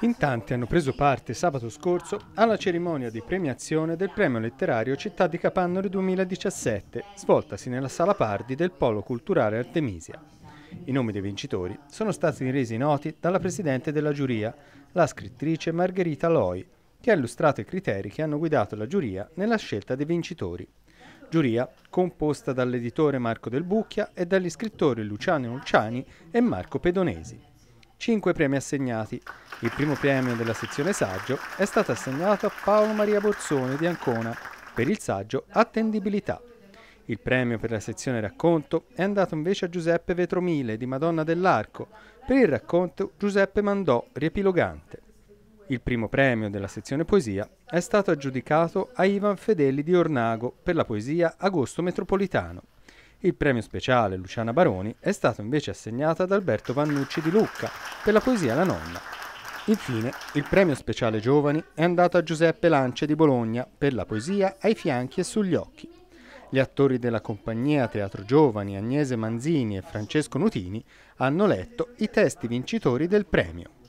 In tanti hanno preso parte sabato scorso alla cerimonia di premiazione del premio letterario Città di Capannore 2017, svoltasi nella Sala Pardi del Polo Culturale Artemisia. I nomi dei vincitori sono stati resi noti dalla presidente della giuria, la scrittrice Margherita Loi, che ha illustrato i criteri che hanno guidato la giuria nella scelta dei vincitori. Giuria composta dall'editore Marco Del Bucchia e dagli scrittori Luciano Ulciani e Marco Pedonesi. 5 premi assegnati. Il primo premio della sezione saggio è stato assegnato a Paolo Maria Borsone di Ancona per il saggio Attendibilità. Il premio per la sezione racconto è andato invece a Giuseppe Vetromile di Madonna dell'Arco per il racconto Giuseppe Mandò riepilogante. Il primo premio della sezione poesia è stato aggiudicato a Ivan Fedeli di Ornago per la poesia Agosto Metropolitano. Il premio speciale Luciana Baroni è stato invece assegnato ad Alberto Vannucci di Lucca per la poesia La nonna. Infine, il premio speciale Giovani è andato a Giuseppe Lance di Bologna per la poesia Ai fianchi e sugli occhi. Gli attori della compagnia Teatro Giovani, Agnese Manzini e Francesco Nutini hanno letto i testi vincitori del premio.